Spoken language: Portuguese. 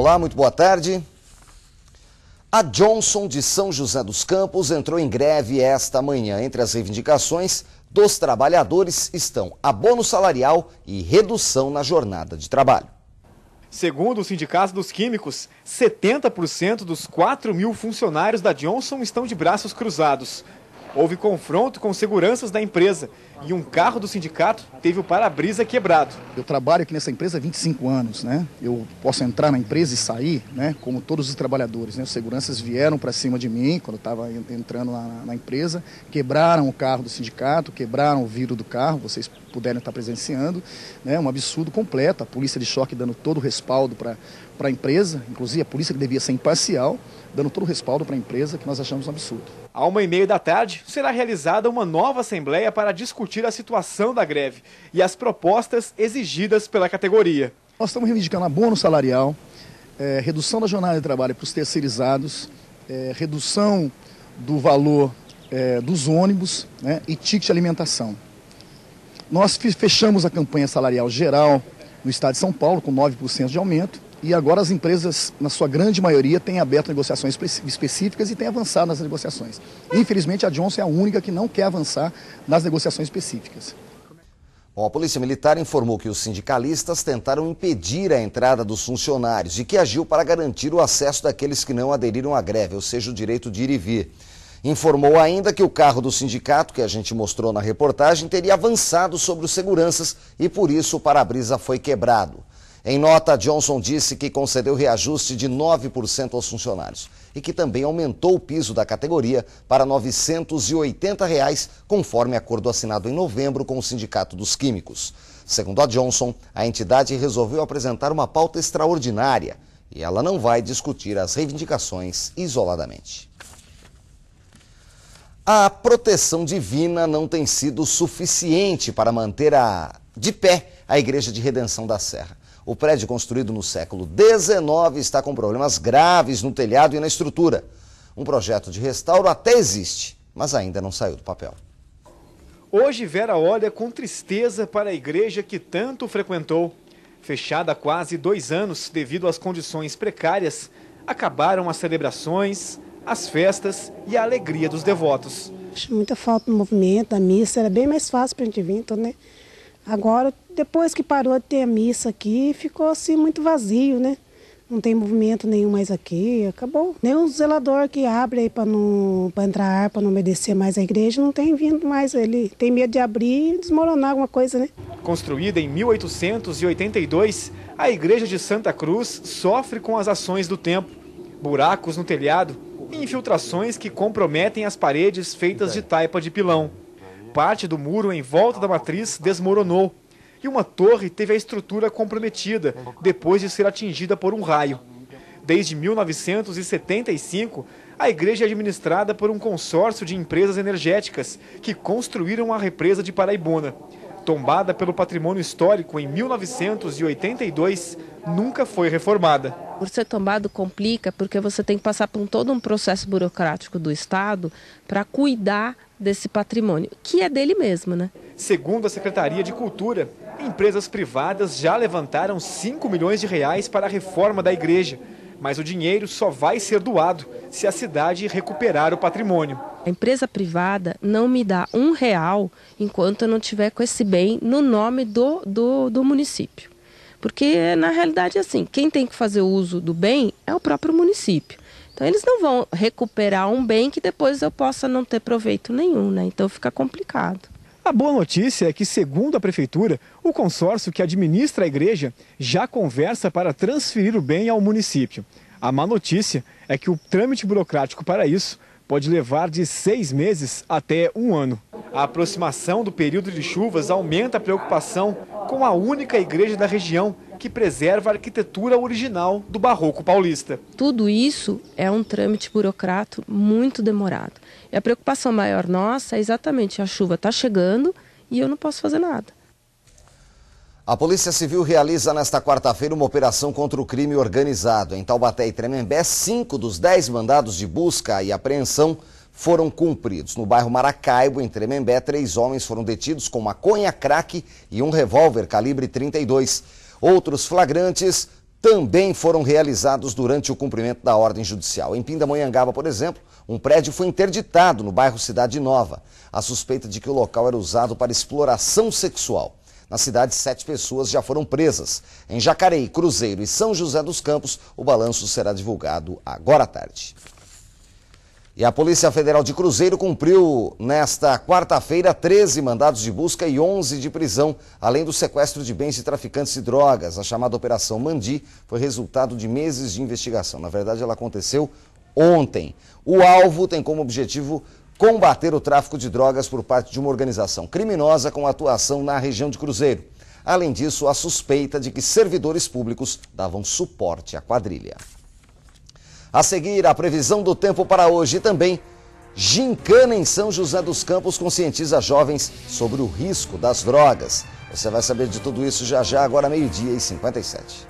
Olá, muito boa tarde. A Johnson de São José dos Campos entrou em greve esta manhã. Entre as reivindicações dos trabalhadores estão abono salarial e redução na jornada de trabalho. Segundo o Sindicato dos Químicos, 70% dos 4 mil funcionários da Johnson estão de braços cruzados. Houve confronto com seguranças da empresa e um carro do sindicato teve o para-brisa quebrado. Eu trabalho aqui nessa empresa há 25 anos, né? Eu posso entrar na empresa e sair, né? Como todos os trabalhadores, né? Os seguranças vieram para cima de mim quando eu estava entrando na, na, empresa, quebraram o carro do sindicato, quebraram o vidro do carro, vocês puderam estar presenciando, né? Um absurdo completo, a polícia de choque dando todo o respaldo para a empresa, inclusive a polícia que devia ser imparcial, dando todo o respaldo para a empresa, que nós achamos um absurdo. À uma e meia da tarde, será realizada uma nova assembleia para discutir a situação da greve e as propostas exigidas pela categoria. Nós estamos reivindicando abono salarial, é, redução da jornada de trabalho para os terceirizados, é, redução do valor é, dos ônibus né, e ticket alimentação. Nós fechamos a campanha salarial geral no estado de São Paulo, com 9% de aumento. E agora as empresas, na sua grande maioria, têm aberto negociações específicas e têm avançado nas negociações. Infelizmente, a Johnson é a única que não quer avançar nas negociações específicas. Bom, a Polícia Militar informou que os sindicalistas tentaram impedir a entrada dos funcionários e que agiu para garantir o acesso daqueles que não aderiram à greve, ou seja, o direito de ir e vir. Informou ainda que o carro do sindicato, que a gente mostrou na reportagem, teria avançado sobre os seguranças e por isso o para-brisa foi quebrado. Em nota, Johnson disse que concedeu reajuste de 9% aos funcionários e que também aumentou o piso da categoria para R$ 980, reais, conforme acordo assinado em novembro com o Sindicato dos Químicos. Segundo a Johnson, a entidade resolveu apresentar uma pauta extraordinária e ela não vai discutir as reivindicações isoladamente. A proteção divina não tem sido suficiente para manter a... de pé a Igreja de Redenção da Serra. O prédio construído no século XIX está com problemas graves no telhado e na estrutura. Um projeto de restauro até existe, mas ainda não saiu do papel. Hoje, Vera olha com tristeza para a igreja que tanto frequentou. Fechada há quase dois anos devido às condições precárias, acabaram as celebrações, as festas e a alegria dos devotos. Acho muita falta do movimento, a missa, era bem mais fácil para a gente vir, então, né? Agora, depois que parou de ter a missa aqui, ficou assim muito vazio, né? Não tem movimento nenhum mais aqui, acabou. Nem o zelador que abre aí para entrar, para não obedecer mais a igreja, não tem vindo mais. Ele tem medo de abrir e desmoronar alguma coisa, né? Construída em 1882, a igreja de Santa Cruz sofre com as ações do tempo. Buracos no telhado, infiltrações que comprometem as paredes feitas de taipa de pilão. Parte do muro em volta da matriz desmoronou e uma torre teve a estrutura comprometida depois de ser atingida por um raio. Desde 1975, a igreja é administrada por um consórcio de empresas energéticas que construíram a represa de Paraibuna. Tombada pelo patrimônio histórico em 1982, nunca foi reformada. Por ser tombado complica porque você tem que passar por um, todo um processo burocrático do Estado para cuidar desse patrimônio, que é dele mesmo, né? Segundo a Secretaria de Cultura, empresas privadas já levantaram 5 milhões de reais para a reforma da igreja, mas o dinheiro só vai ser doado se a cidade recuperar o patrimônio. A empresa privada não me dá um real enquanto eu não tiver com esse bem no nome do, do, do município. Porque, na realidade, é assim, quem tem que fazer o uso do bem é o próprio município. Então eles não vão recuperar um bem que depois eu possa não ter proveito nenhum, né? Então fica complicado. A boa notícia é que, segundo a prefeitura, o consórcio que administra a igreja já conversa para transferir o bem ao município. A má notícia é que o trâmite burocrático para isso pode levar de seis meses até um ano. A aproximação do período de chuvas aumenta a preocupação com a única igreja da região que preserva a arquitetura original do barroco paulista. Tudo isso é um trâmite burocrático muito demorado. E a preocupação maior nossa é exatamente a chuva está chegando e eu não posso fazer nada. A Polícia Civil realiza nesta quarta-feira uma operação contra o crime organizado. Em Taubaté e Tremembé, cinco dos dez mandados de busca e apreensão foram cumpridos. No bairro Maracaibo, em Tremembé, três homens foram detidos com maconha, crack e um revólver calibre 32. Outros flagrantes também foram realizados durante o cumprimento da ordem judicial. Em Pindamonhangaba, por exemplo, um prédio foi interditado no bairro Cidade Nova. A suspeita de que o local era usado para exploração sexual. Na cidade, sete pessoas já foram presas. Em Jacareí, Cruzeiro e São José dos Campos, o balanço será divulgado agora à tarde. E a Polícia Federal de Cruzeiro cumpriu nesta quarta-feira 13 mandados de busca e 11 de prisão, além do sequestro de bens de traficantes de drogas. A chamada Operação Mandi foi resultado de meses de investigação. Na verdade, ela aconteceu ontem. O alvo tem como objetivo combater o tráfico de drogas por parte de uma organização criminosa com atuação na região de Cruzeiro. Além disso, a suspeita de que servidores públicos davam suporte à quadrilha. A seguir, a previsão do tempo para hoje e também Gincana em São José dos Campos conscientiza jovens sobre o risco das drogas. Você vai saber de tudo isso já já, agora meio-dia e 57.